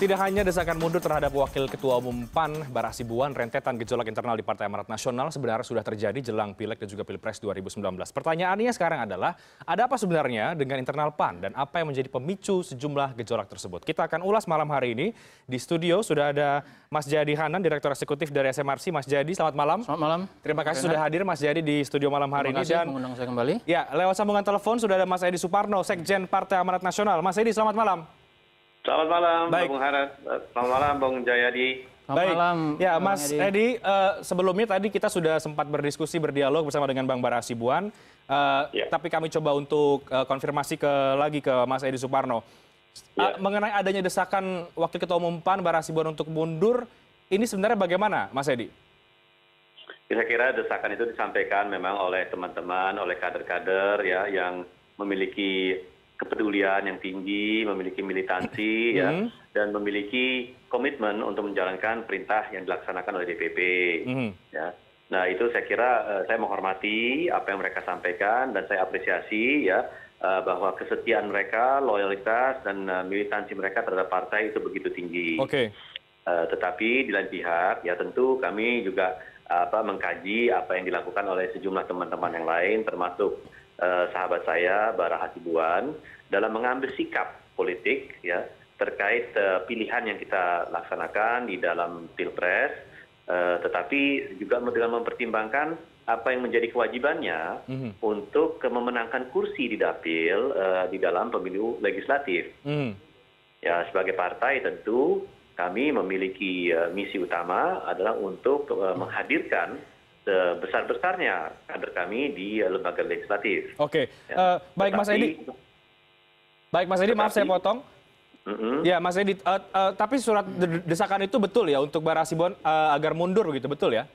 Tidak hanya desakan mundur terhadap Wakil Ketua Umum PAN, Barah Sibuan, rentetan gejolak internal di Partai Amarat Nasional sebenarnya sudah terjadi jelang Pileg dan juga Pilpres 2019. Pertanyaannya sekarang adalah, ada apa sebenarnya dengan internal PAN dan apa yang menjadi pemicu sejumlah gejolak tersebut? Kita akan ulas malam hari ini. Di studio sudah ada Mas Jadi Hanan, Direktur Eksekutif dari SMRC. Mas Jadi, selamat malam. Selamat malam. Terima kasih Renat. sudah hadir Mas Jadi di studio malam hari Terima kasih, ini. Dan mengundang saya kembali. Ya, lewat sambungan telepon sudah ada Mas Edi Suparno, Sekjen Partai Amarat Nasional. Mas Edi, selamat malam. Selamat malam, Baik. Bung Harat. Selamat malam, Bung Jayadi. Selamat Baik. malam. Ya, Mas Edi, uh, sebelumnya tadi kita sudah sempat berdiskusi, berdialog bersama dengan Bang Bara Sibuan. Uh, ya. Tapi kami coba untuk uh, konfirmasi ke lagi ke Mas Edi Suparno. Ya. Uh, mengenai adanya desakan Wakil Ketua Umum PAN Bara Sibuan untuk mundur, ini sebenarnya bagaimana, Mas Edi? Saya kira desakan itu disampaikan memang oleh teman-teman, oleh kader-kader ya yang memiliki kepedulian yang tinggi, memiliki militansi, ya, hmm. dan memiliki komitmen untuk menjalankan perintah yang dilaksanakan oleh DPP. Hmm. Ya. Nah itu saya kira uh, saya menghormati apa yang mereka sampaikan dan saya apresiasi ya uh, bahwa kesetiaan mereka, loyalitas dan uh, militansi mereka terhadap partai itu begitu tinggi. Oke. Okay. Uh, tetapi di lain pihak ya tentu kami juga apa mengkaji apa yang dilakukan oleh sejumlah teman-teman yang lain termasuk Eh, sahabat saya bara hasibuan dalam mengambil sikap politik ya terkait eh, pilihan yang kita laksanakan di dalam pilpres eh, tetapi juga dengan mempertimbangkan apa yang menjadi kewajibannya mhm. untuk memenangkan kursi di dapil di dalam pemilu legislatif. Mhm. Ya sebagai partai tentu kami memiliki misi utama adalah untuk menghadirkan sebesar besarnya kader kami di lembaga legislatif. Oke, uh, baik Mas Edi. Baik Mas Edi, maaf saya potong. Mm-hmm. Ya Mas Edi, uh, uh, tapi surat desakan itu betul ya untuk Bara Sibon uh, agar mundur begitu betul ya?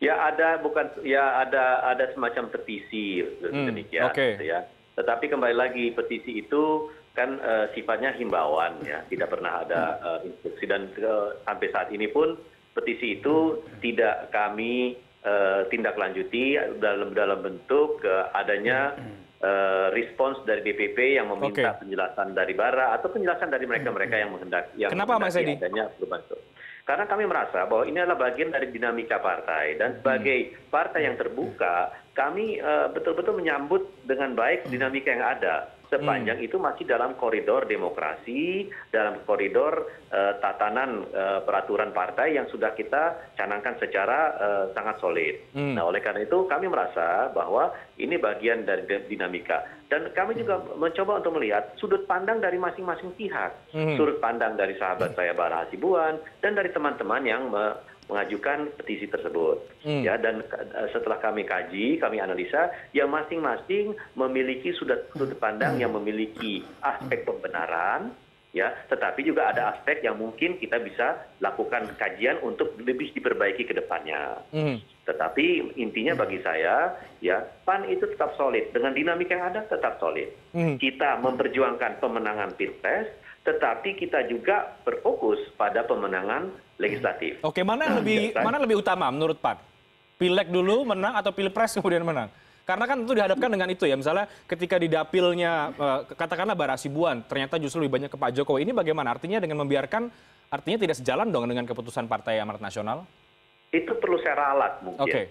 Ya ada bukan ya ada ada semacam petisi hmm, demikian okay. Gitu ya. Tetapi kembali lagi petisi itu kan uh, sifatnya himbauan ya, tidak pernah ada uh, instruksi dan uh, sampai saat ini pun petisi itu tidak kami eh, tindak lanjuti dalam bentuk eh, adanya eh, respons dari bpp yang meminta penjelasan dari bara atau penjelasan dari mereka mereka yang menghendaki adanya perubahan itu karena kami merasa bahwa ini adalah bagian dari dinamika partai dan sebagai hmm. partai yang terbuka kami betul betul menyambut dengan baik dinamika yang ada sepanjang hmm. itu masih dalam koridor demokrasi dalam koridor eh, tatanan eh, peraturan partai yang sudah kita canangkan secara eh, sangat solid hmm. nah oleh karena itu kami merasa bahwa ini bagian dari dinamika dan kami juga hmm. mencoba untuk melihat sudut pandang dari masing-masing pihak sudut pandang dari sahabat saya Bara Hasibuan dan dari teman-teman yang mengajukan petisi tersebut hmm. ya dan eh, setelah kami kaji kami analisa ya masing masing memiliki sudut pandang yang memiliki aspek pembenaran ya tetapi juga ada aspek yang mungkin kita bisa lakukan kajian untuk lebih diperbaiki ke depannya Hmm. tetapi intinya bagi saya ya pan itu tetap solid dengan dinamika yang ada tetap solid Hmm. kita memperjuangkan pemenangan pilpres tetapi kita juga berfokus pada pemenangan legislatif. Oke, mana yang nah, lebih iya, kan? mana lebih utama menurut Pak? Pileg dulu menang atau pilpres kemudian menang? Karena kan itu dihadapkan dengan itu ya, misalnya ketika di dapilnya eh, katakanlah Barasibuan ternyata justru lebih banyak ke Pak Jokowi. Ini bagaimana artinya dengan membiarkan artinya tidak sejalan dong dengan keputusan Partai Amanat Nasional? Itu perlu saya ralat mungkin. Okay.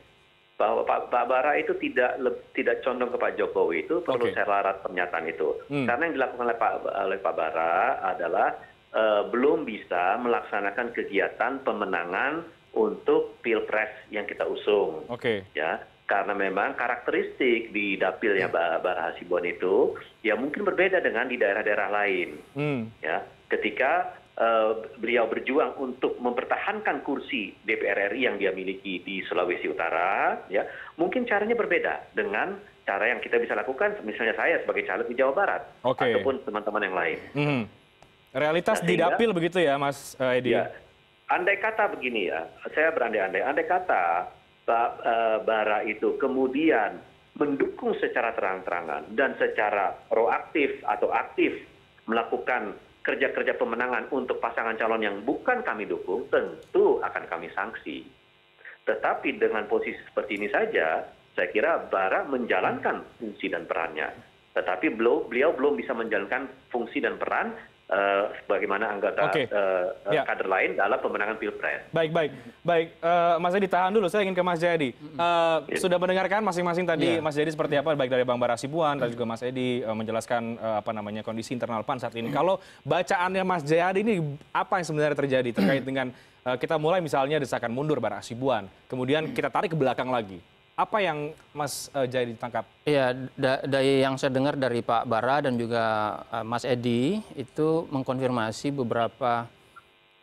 Bahwa Pak, Pak Bara itu tidak tidak condong ke Pak Jokowi itu perlu okay. saya ralat pernyataan itu. Hmm. Karena yang dilakukan oleh Pak, oleh Pak Bara adalah Eh, belum bisa melaksanakan kegiatan pemenangan untuk pilpres yang kita usung ya karena memang karakteristik di dapilnya hmm. Bara Hasibuan itu ya mungkin berbeda dengan di daerah-daerah lain hmm. ya ketika eh, beliau berjuang untuk mempertahankan kursi DPR RI yang dia miliki di Sulawesi Utara ya mungkin caranya berbeda dengan cara yang kita bisa lakukan misalnya saya sebagai caleg di Jawa Barat okay. ataupun teman-teman yang lain. Hmm. Realitas di dapil begitu ya, Mas eh, Edi? Ya. Andai kata begini ya, saya berandai-andai. Andai kata Pak eh, Bara itu kemudian mendukung secara terang-terangan dan secara proaktif atau aktif melakukan kerja-kerja pemenangan untuk pasangan calon yang bukan kami dukung, tentu akan kami sanksi. Tetapi dengan posisi seperti ini saja, saya kira Bara menjalankan fungsi dan perannya. Tetapi beliau belum bisa menjalankan fungsi dan peran Eh, sebagaimana anggota eh, ya. kader lain dalam pemenangan pilpres. Baik, baik, baik. Uh, Mas Edi tahan dulu. Saya ingin ke Mas Jadi. Uh, yeah. Sudah mendengarkan masing-masing tadi yeah. Mas Jadi seperti apa, baik dari Bang Bara Sibuan dan juga Mas Edi uh, menjelaskan uh, apa namanya kondisi internal PAN saat ini. Kalau bacaannya Mas Jadi ini apa yang sebenarnya terjadi terkait dengan uh, kita mulai misalnya desakan mundur Sibuan, kemudian kita tarik ke belakang lagi. Apa yang Mas uh, Jai ditangkap? Iya, da dari yang saya dengar dari Pak Bara dan juga uh, Mas Edi itu mengkonfirmasi beberapa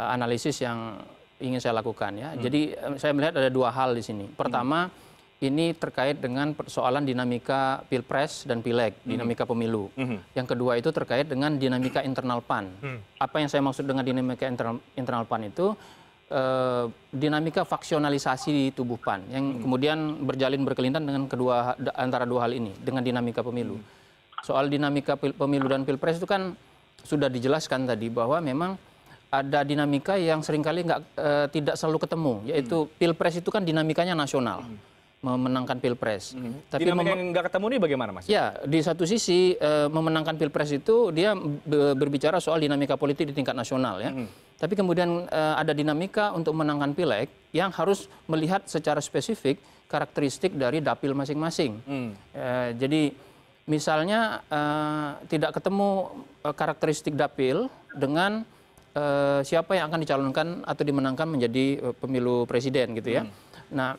uh, analisis yang ingin saya lakukan ya. Hmm. Jadi saya melihat ada dua hal di sini. Pertama, hmm. ini terkait dengan persoalan dinamika pilpres dan pileg, hmm. dinamika pemilu. Hmm. Yang kedua itu terkait dengan dinamika internal PAN. Hmm. Apa yang saya maksud dengan dinamika internal, internal PAN itu? Eh, dinamika faksionalisasi di tubuh PAN yang hmm. kemudian berjalin berkelindan dengan kedua antara dua hal ini dengan dinamika pemilu. Hmm. Soal dinamika pemilu dan pilpres itu kan sudah dijelaskan tadi bahwa memang ada dinamika yang seringkali nggak e, tidak selalu ketemu yaitu hmm. pilpres itu kan dinamikanya nasional. Hmm memenangkan pilpres. Hmm. Tapi Dinamika yang nggak ketemu ini bagaimana mas? Ya di satu sisi uh, memenangkan pilpres itu dia berbicara soal dinamika politik di tingkat nasional ya. Hmm. Tapi kemudian uh, ada dinamika untuk menangkan pileg yang harus melihat secara spesifik karakteristik dari dapil masing-masing. Mm. Uh, jadi misalnya uh, tidak ketemu uh, karakteristik dapil dengan uh, siapa yang akan dicalonkan atau dimenangkan menjadi uh, pemilu presiden gitu ya. Mm. Nah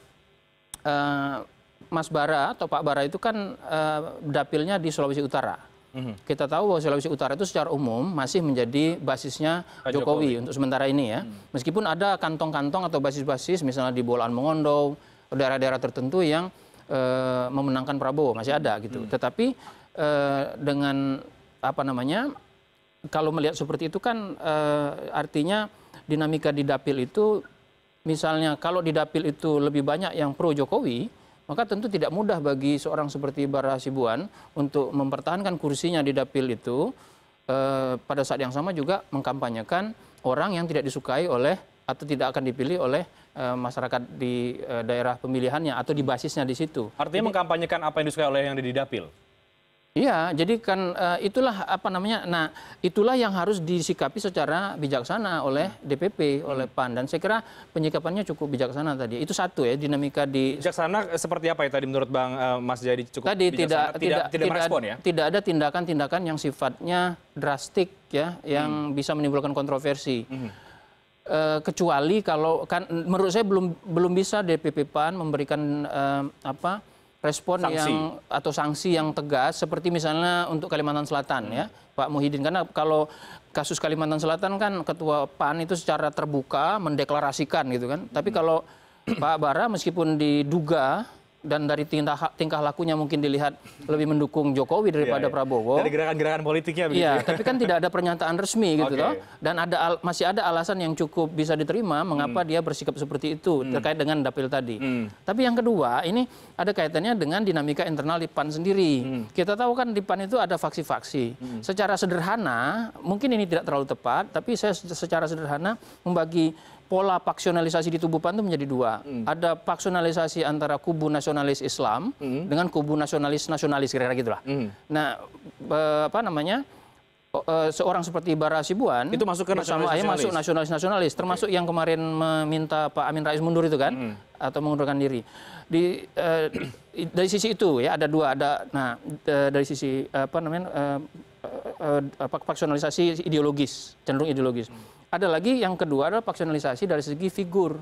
Eh, Mas Bara atau Pak Bara itu kan uh, dapilnya di Sulawesi Utara. Mm -hmm. Kita tahu bahwa Sulawesi Utara itu secara umum masih menjadi basisnya Jokowi, Jokowi untuk sementara ini ya. Mm. Meskipun ada kantong-kantong atau basis-basis misalnya di Bolaan Mongondo, daerah-daerah tertentu yang uh, memenangkan Prabowo masih ada gitu. Mm. Tetapi uh, dengan apa namanya kalau melihat seperti itu kan uh, artinya dinamika di dapil itu misalnya kalau di dapil itu lebih banyak yang pro Jokowi, maka tentu tidak mudah bagi seorang seperti Bara Sibuan untuk mempertahankan kursinya di dapil itu eh, pada saat yang sama juga mengkampanyekan orang yang tidak disukai oleh atau tidak akan dipilih oleh e, masyarakat di e, daerah pemilihannya atau di basisnya di situ. Artinya Jadi, mengkampanyekan apa yang disukai oleh yang di dapil. Iya, jadi kan uh, itulah apa namanya. Nah, itulah yang harus disikapi secara bijaksana oleh DPP, hmm. oleh PAN dan saya kira penyikapannya cukup bijaksana tadi. Itu satu ya dinamika di bijaksana eh, seperti apa ya tadi menurut Bang uh, Mas Jadi cukup tadi bijaksana, tidak tidak tidak, tidak merespon ya. Tidak ada tindakan-tindakan yang sifatnya drastik ya yang hmm. bisa menimbulkan kontroversi. Hmm. kecuali kalau kan menurut saya belum belum bisa DPP PAN memberikan uh, apa respon sanksi. yang atau sanksi yang tegas seperti misalnya untuk Kalimantan Selatan hmm. ya Pak Muhyiddin karena kalau kasus Kalimantan Selatan kan ketua PAN itu secara terbuka mendeklarasikan gitu kan tapi hmm. kalau Pak Bara meskipun diduga dan dari tingkah, tingkah lakunya mungkin dilihat lebih mendukung Jokowi iya, daripada yeah, yeah. Prabowo. Dari gerakan-gerakan politiknya begitu. Iya, ya. tapi kan tidak ada pernyataan resmi gitu okay. loh. Dan ada masih ada alasan yang cukup bisa diterima mengapa hmm. dia bersikap seperti itu hmm. terkait dengan dapil tadi. Hmm. Tapi yang kedua, ini ada kaitannya dengan dinamika internal di PAN sendiri. Hmm. Kita tahu kan di PAN itu ada faksi-faksi. Hmm. Secara sederhana, mungkin ini tidak terlalu tepat, tapi saya secara sederhana membagi pola paksionalisasi di tubuh pan itu menjadi dua. Hmm. Ada paksionalisasi antara kubu nasionalis Islam hmm. dengan kubu nasionalis nasionalis kira-kira gitulah. Hmm. Nah, eh, apa namanya? Eh, seorang seperti Bara Sibuan itu masuk ke nasionalis nasionalis. masuk nasionalis nasionalis termasuk yang kemarin meminta Pak Amin Rais mundur itu kan hmm. atau mengundurkan diri di e, dari sisi itu ya ada dua ada nah e, dari sisi apa namanya uh, uh, paksionalisasi ideologis cenderung ideologis hmm. Ada lagi yang kedua adalah faksionalisasi dari segi figur.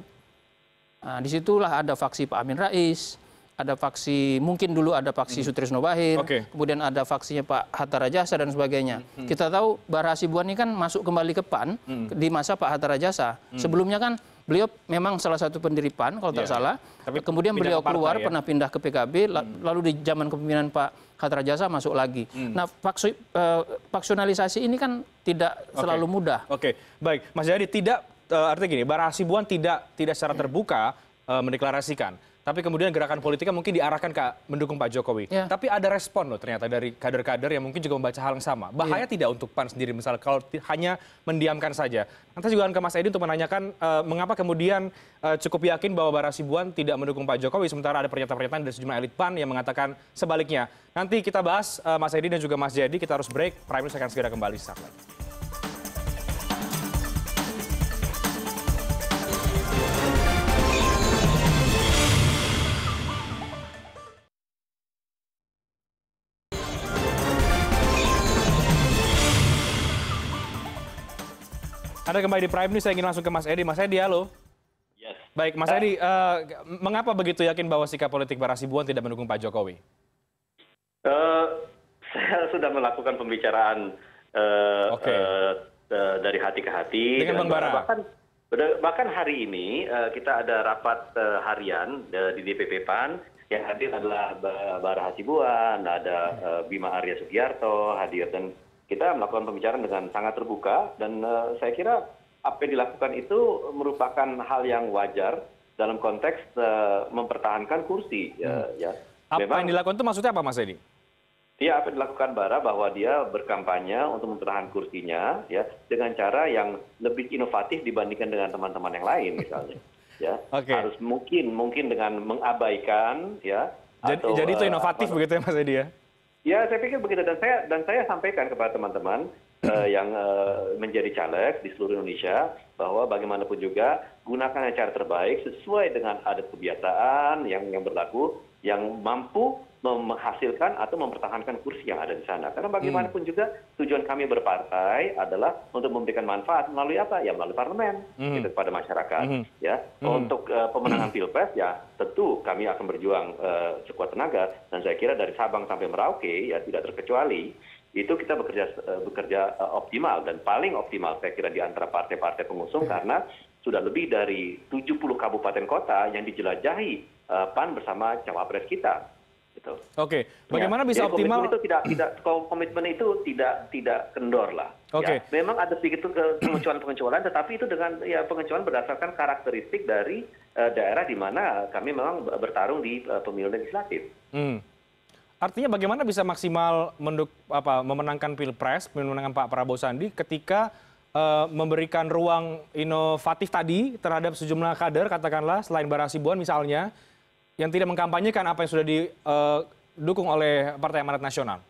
Nah, disitulah ada faksi Pak Amin Rais, ada faksi mungkin dulu ada faksi hmm. Sutrisno Bahir, okay. kemudian ada faksinya Pak Hatta Rajasa dan sebagainya. Hmm, hmm. Kita tahu Bara Hasibuan ini kan masuk kembali ke PAN hmm. di masa Pak Hatta Rajasa. Hmm. Sebelumnya kan beliau memang salah satu pendiri PAN kalau tidak ya. Iya. salah. Tapi kemudian beliau keluar ya? pernah pindah ke PKB hmm. lalu di zaman kepemimpinan Pak Hatra Jasa masuk lagi. Hmm. Nah, faksu, eh, faksionalisasi ini kan tidak okay. selalu mudah. Oke. Okay. Baik, Mas Jadi tidak eh, artinya gini, Bara Hasibuan tidak tidak secara terbuka uh, mendeklarasikan tapi kemudian gerakan politiknya mungkin diarahkan ke mendukung Pak Jokowi. Ya. Tapi ada respon loh ternyata dari kader-kader yang mungkin juga membaca hal yang sama. Bahaya ya. tidak untuk PAN sendiri misalnya kalau hanya mendiamkan saja. Nanti juga akan ke Mas Edi untuk menanyakan uh, mengapa kemudian uh, cukup yakin bahwa Bara Sibuan tidak mendukung Pak Jokowi sementara ada pernyataan-pernyataan dari sejumlah elit PAN yang mengatakan sebaliknya. Nanti kita bahas uh, Mas Edi dan juga Mas Jadi kita harus break. Prime News akan segera kembali. Sampai. Anda kembali di Prime News, saya ingin langsung ke Mas Edi. Mas Edi, halo. Yes. Baik, Mas Edi, uh, mengapa begitu yakin bahwa sikap politik Barah Sibuan tidak mendukung Pak Jokowi? Uh, saya sudah melakukan pembicaraan uh, eh, okay. uh, dari hati ke hati. Dengan, Bang Bara? Bahkan, bahkan hari ini uh, kita ada rapat uh, harian uh, di DPP PAN yang hadir adalah Barah Sibuan, ada uh, Bima Arya Sugiarto, hadir dan kita melakukan pembicaraan dengan sangat terbuka dan eh, saya kira apa yang dilakukan itu merupakan hal yang wajar dalam konteks eh, mempertahankan kursi. Hmm. Ya, ya. Apa yang dilakukan itu maksudnya apa Mas Edi? Dia apa yang dilakukan Bara bahwa dia berkampanye untuk mempertahankan kursinya ya dengan cara yang lebih inovatif dibandingkan dengan teman-teman yang lain misalnya. ya. Harus mungkin mungkin dengan mengabaikan ya. Jadi, itu eh, inovatif begitu ya Mas Edi ya? ya saya pikir begitu dan saya dan saya sampaikan kepada teman teman eh, yang eh, menjadi caleg di seluruh indonesia bahwa bagaimanapun juga gunakan cara terbaik sesuai dengan adat kebiasaan yang yang berlaku yang mampu menghasilkan atau mempertahankan kursi yang ada di sana. Karena bagaimanapun hmm. juga tujuan kami berpartai adalah untuk memberikan manfaat melalui apa? Ya melalui parlemen hmm. gitu, kepada masyarakat. Hmm. Ya untuk e, pemenangan pilpres ya tentu kami akan berjuang uh, sekuat tenaga dan saya kira dari Sabang sampai Merauke ya tidak terkecuali itu kita bekerja e, bekerja optimal dan paling optimal saya kira di antara partai-partai pengusung karena sudah lebih dari tujuh puluh kabupaten kota yang dijelajahi Eh, pan bersama cawapres kita. Gitu. Oke, ya, bagaimana bisa Jadi, optimal? Komitmen itu tidak, tidak, komitmen itu tidak tidak kendor lah. Ya, Oke. Ya, memang ada sedikit pengecualian-pengecualian, tetapi itu dengan ya pengecualian berdasarkan karakteristik dari uh, daerah di mana kami memang bertarung di uh, pemilu legislatif. Hmm. Artinya bagaimana bisa maksimal menduk, apa, memenangkan pilpres, memenangkan Pak Prabowo Sandi ketika uh, memberikan ruang inovatif tadi terhadap sejumlah kader, katakanlah selain Barah Sibuan misalnya, yang tidak mengkampanyekan apa yang sudah didukung eh, oleh Partai Amanat Nasional?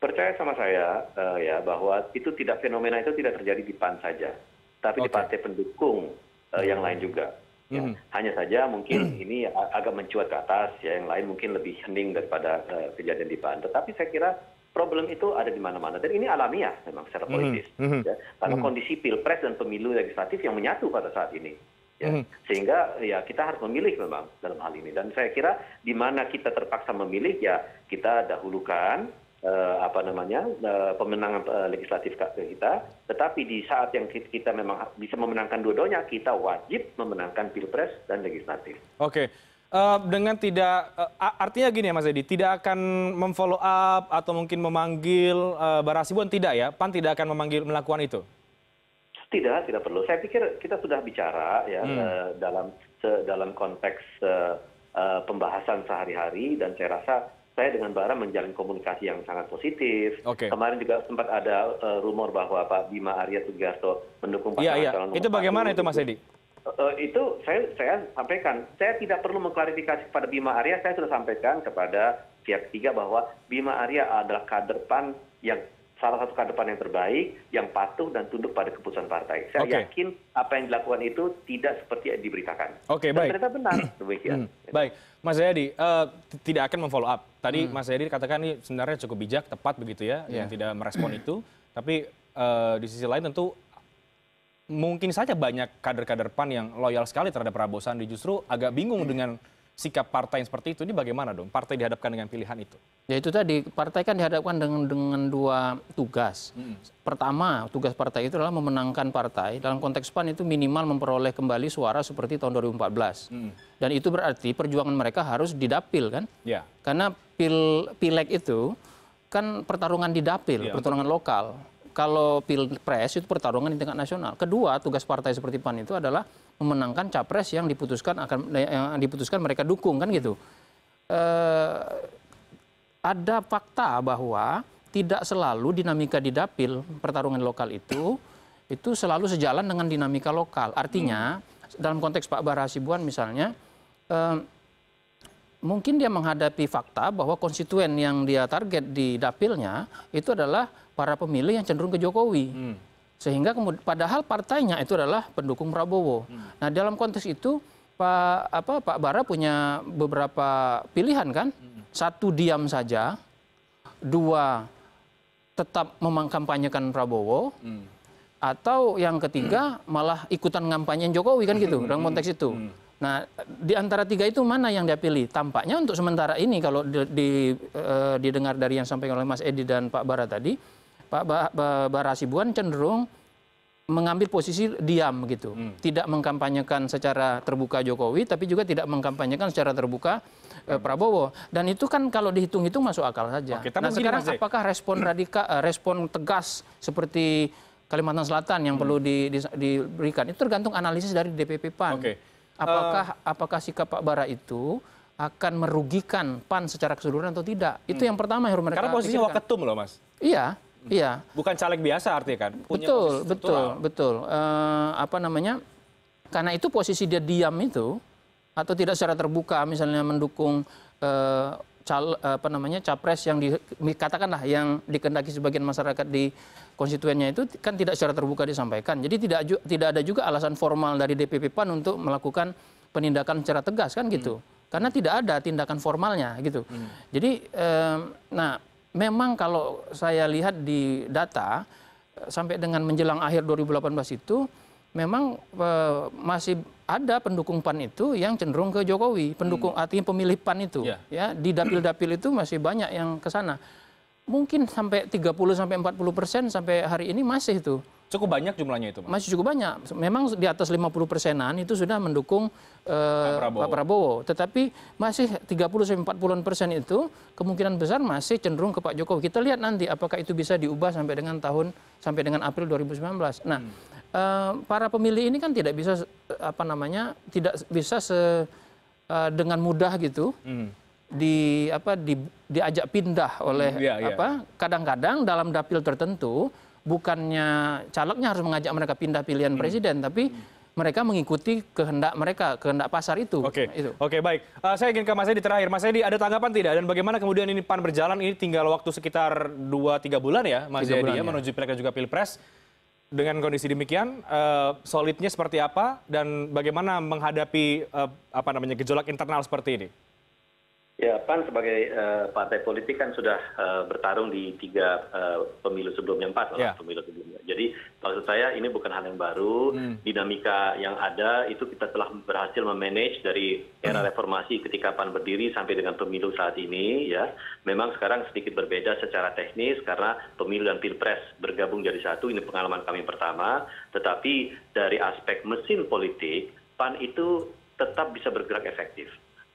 Percaya sama saya uh, ya bahwa itu tidak fenomena itu tidak terjadi di PAN saja, tapi okay. di partai pendukung uh, yang lain juga. Ya. Mm. Hanya saja mungkin hmm. ini agak mencuat ke atas, ya yang lain mungkin lebih hening daripada uh, kejadian di PAN. Tetapi saya kira problem itu ada di mana-mana dan ini alamiah memang secara hmm. politis, mm. ya. karena kondisi pilpres dan pemilu legislatif yang menyatu pada saat ini. Ya. Hmm. sehingga ya kita harus memilih memang dalam hal ini dan saya kira di mana kita terpaksa memilih ya kita dahulukan eh, apa namanya eh, pemenangan eh, legislatif kita tetapi di saat yang kita memang bisa memenangkan dua-duanya kita wajib memenangkan pilpres dan legislatif oke dengan tidak artinya gini ya Mas Edi tidak akan memfollow up atau mungkin memanggil uh, Barasibuan tidak ya PAN tidak akan memanggil melakukan itu tidak tidak perlu saya pikir kita sudah bicara ya hmm. eh, dalam dalam konteks eh, eh, pembahasan sehari hari dan saya rasa saya dengan bara menjalin komunikasi yang sangat positif. Kemarin juga sempat ada rumor bahwa Pak Bima Arya Sugiarto mendukung Pak iya, iya. calon nomor Itu bagaimana itu Mas Edi? Uh, itu saya saya sampaikan. Saya tidak perlu mengklarifikasi kepada Bima Arya. Saya sudah sampaikan kepada pihak ketiga bahwa Bima Arya adalah kader PAN yang salah satu kader pan yang terbaik yang patuh dan tunduk pada keputusan partai. Saya okay. yakin apa yang dilakukan itu tidak seperti yang diberitakan. Oke, okay, baik. Ternyata benar hmm. demikian. Hmm. Baik, Mas Yadi uh, eh, tidak akan memfollow up. Tadi hmm. Mas Yadi katakan ini sebenarnya cukup bijak, tepat begitu ya, yeah. yang tidak merespon itu. Tapi uh, di sisi lain tentu mungkin saja banyak kader-kader PAN yang loyal sekali terhadap Prabowo Sandi justru agak bingung hmm. dengan sikap partai yang seperti itu ini bagaimana dong? Partai dihadapkan dengan pilihan itu. Ya itu tadi partai kan dihadapkan dengan dengan dua tugas. Hmm. Pertama, tugas partai itu adalah memenangkan partai dalam konteks PAN itu minimal memperoleh kembali suara seperti tahun 2014. Hmm. Dan itu berarti perjuangan mereka harus didapil kan? Ya. Karena pil pileg itu kan pertarungan didapil, ya, pertarungan betul. lokal. Kalau pilpres itu pertarungan di tingkat nasional. Kedua, tugas partai seperti PAN itu adalah memenangkan capres yang diputuskan akan yang diputuskan mereka dukung kan gitu. Eh, ada fakta bahwa tidak selalu dinamika di dapil pertarungan lokal itu itu selalu sejalan dengan dinamika lokal. Artinya hmm. dalam konteks Pak Bara Sibuan misalnya eh, mungkin dia menghadapi fakta bahwa konstituen yang dia target di dapilnya itu adalah para pemilih yang cenderung ke Jokowi. Hmm sehingga padahal partainya itu adalah pendukung Prabowo. Hmm. Nah dalam konteks itu Pak apa Pak Bara punya beberapa pilihan kan? Hmm. Satu diam saja, dua tetap memangkampanyekan Prabowo, hmm. atau yang ketiga malah ikutan ngampanyain Jokowi kan gitu dalam konteks hmm. itu. Hmm. Nah, di antara tiga itu mana yang dia pilih? Tampaknya untuk sementara ini kalau di, di, uh, didengar dari yang sampaikan oleh Mas Edi dan Pak Bara tadi, Pak bara Sibuan cenderung mengambil posisi diam gitu, hmm. tidak mengkampanyekan secara terbuka Jokowi, tapi juga tidak mengkampanyekan secara terbuka eh, hmm. Prabowo. Dan itu kan kalau dihitung itu masuk akal saja. Oke, nah sekarang masih... apakah respon hmm. radikal, eh, respon tegas seperti Kalimantan Selatan yang hmm. perlu di, di, diberikan itu tergantung analisis dari DPP Pan. Okay. Apakah uh... apakah sikap Pak Bara itu akan merugikan PAN secara keseluruhan atau tidak? Itu hmm. yang pertama yang harus mereka Karena posisinya waketum loh, Mas. Iya. Iya. Bukan caleg biasa artinya kan? Punya betul, betul, betul. Eh, apa namanya? Karena itu posisi dia diam itu atau tidak secara terbuka misalnya mendukung e, cal, eh, apa namanya capres yang dikatakanlah yang dikendaki sebagian masyarakat di konstituennya itu kan tidak secara terbuka disampaikan. Jadi tidak tidak ada juga alasan formal dari DPP PAN untuk melakukan penindakan secara tegas kan gitu. Hmm. Karena tidak ada tindakan formalnya gitu. Hmm. Jadi eh, nah memang kalau saya lihat di data sampai dengan menjelang akhir 2018 itu memang eh, masih ada pendukung PAN itu yang cenderung ke Jokowi, pendukung hmm. artinya pemilih PAN itu yeah. ya di dapil-dapil itu masih banyak yang ke sana. Mungkin sampai 30 sampai 40 persen sampai hari ini masih itu. Cukup banyak jumlahnya itu, Mas? Masih cukup banyak. Memang di atas 50 persenan itu sudah mendukung uh, Pak, Prabowo. Pak Prabowo. Tetapi masih 30-40 persen itu kemungkinan besar masih cenderung ke Pak Jokowi. Kita lihat nanti apakah itu bisa diubah sampai dengan tahun, sampai dengan April 2019. Nah, hmm. uh, para pemilih ini kan tidak bisa, eh, apa namanya, tidak bisa se, uh, dengan mudah gitu. Hmm di apa di, diajak pindah oleh hmm, yeah, yeah. apa kadang-kadang dalam dapil tertentu bukannya calegnya harus mengajak mereka pindah pilihan hmm. presiden, tapi hmm. mereka mengikuti kehendak mereka, kehendak pasar itu. Oke, okay. oke okay, baik. Uh, saya ingin ke Mas Edi terakhir. Mas Edi ada tanggapan tidak? Dan bagaimana kemudian ini PAN berjalan? Ini tinggal waktu sekitar 2-3 bulan ya Mas Edi ya, ya, menuju Pilkada juga Pilpres. Dengan kondisi demikian, uh, solidnya seperti apa? Dan bagaimana menghadapi uh, apa namanya gejolak internal seperti ini? ya pan sebagai eh, partai politik kan sudah eh, bertarung di tiga eh, pemilu sebelumnya empat ya. pemilu sebelumnya jadi maksud saya ini bukan hal yang baru hmm. dinamika yang ada itu kita telah berhasil memanage dari era hmm. reformasi ketika pan berdiri sampai dengan pemilu saat ini ya memang sekarang sedikit berbeda secara teknis karena pemilu dan pilpres bergabung jadi satu ini pengalaman kami pertama tetapi dari aspek mesin politik pan itu tetap bisa bergerak efektif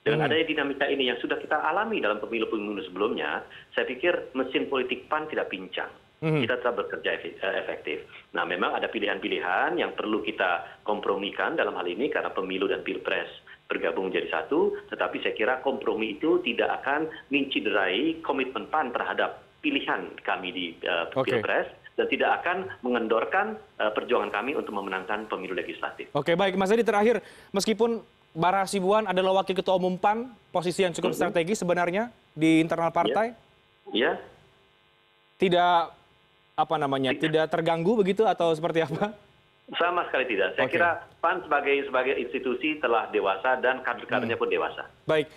dengan hmm. adanya dinamika ini yang sudah kita alami dalam pemilu pemilu sebelumnya saya pikir mesin politik pan tidak pincang hmm. kita tetap bekerja eh, efektif. Nah, memang ada pilihan-pilihan yang perlu kita kompromikan dalam hal ini karena pemilu dan pilpres bergabung menjadi satu, tetapi saya kira kompromi itu tidak akan menciderai komitmen PAN terhadap pilihan kami di uh, pilpres. dan tidak akan mengendorkan uh, perjuangan kami untuk memenangkan pemilu legislatif. Oke, baik Mas Edi terakhir meskipun Barah Sibuan adalah wakil ketua umum PAN, posisi yang cukup mm-hmm. strategis sebenarnya di internal iya. partai. Iya. Ya. Tidak apa namanya? Tidak. tidak terganggu begitu atau seperti apa? Sama sekali tidak. Saya okay. kira PAN sebagai sebagai institusi telah dewasa dan kader-kadernya hmm. pun dewasa. Baik.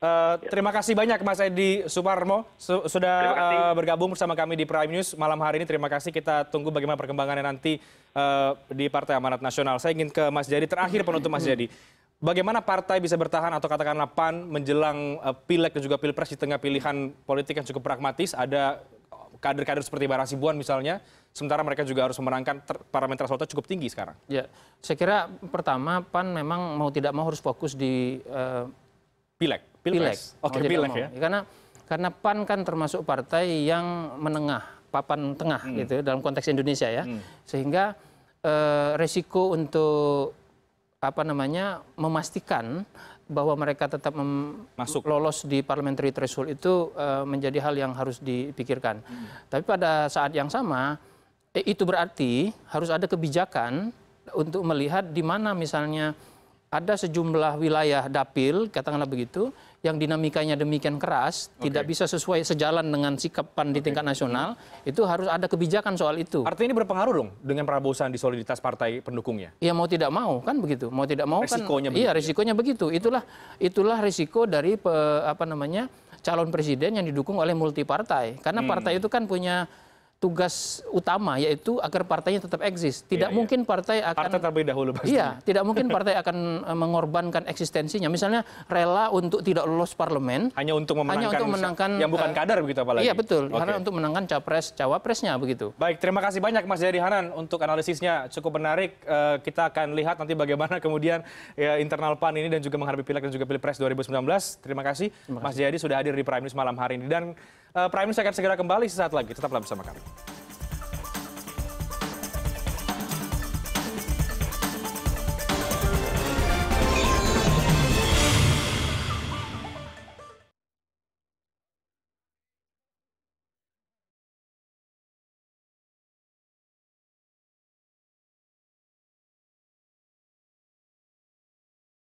Uh, Terima kasih banyak Mas Edi Suparmo su sudah uh, bergabung bersama kami di Prime News malam hari ini. Terima kasih. Kita tunggu bagaimana perkembangannya nanti uh, di Partai Amanat Nasional. Saya ingin ke Mas Jadi terakhir penutup Mas Jadi bagaimana partai bisa bertahan atau katakanlah pan menjelang eh, pileg dan juga pilpres di tengah pilihan politik yang cukup pragmatis ada kader kader seperti Bara Sibuan misalnya sementara mereka juga harus memenangkan parameter suara cukup tinggi sekarang. Ya, saya kira pertama pan memang mau tidak mau harus fokus di uh, pileg, pileg, oke okay, pileg ya. ya. Karena karena pan kan termasuk partai yang menengah papan tengah hmm. gitu ya, dalam konteks Indonesia ya, hmm. sehingga uh, resiko untuk apa namanya memastikan bahwa mereka tetap masuk lolos di parliamentary threshold itu uh, menjadi hal yang harus dipikirkan. Hmm. Tapi pada saat yang sama eh, itu berarti harus ada kebijakan untuk melihat di mana misalnya ada sejumlah wilayah dapil katakanlah begitu yang dinamikanya demikian keras tidak bisa sesuai sejalan dengan sikap pan di tingkat nasional itu harus ada kebijakan soal itu artinya ini berpengaruh dong dengan Prabowo Sandi soliditas partai pendukungnya iya mau tidak mau kan begitu mau tidak mau kan- resikonya kan begitu. iya ya. resikonya begitu itulah itulah risiko dari pe, apa namanya calon presiden yang didukung oleh multi partai karena hmm. partai itu kan punya tugas utama yaitu agar partainya tetap eksis. Iya, tidak iya, mungkin partai akan partai terlebih dahulu pasti. Iya, tidak mungkin partai akan eh, mengorbankan eksistensinya. Misalnya rela untuk tidak lolos parlemen hanya untuk memenangkan, hanya untuk menangkan yang bukan eh, kader begitu apalagi. Iya, betul. Okay. Karena untuk menangkan capres cawapresnya begitu. Baik, terima kasih banyak Mas jayadi Hanan untuk analisisnya cukup menarik. Eh, kita akan lihat nanti bagaimana kemudian ya, internal PAN ini dan juga menghadapi pilek dan juga Pilpres 2019. Terima kasih, terima kasih. Mas Jadi sudah hadir di Prime News malam hari ini dan Eh, Prime News akan segera kembali sesaat lagi. Tetaplah bersama kami.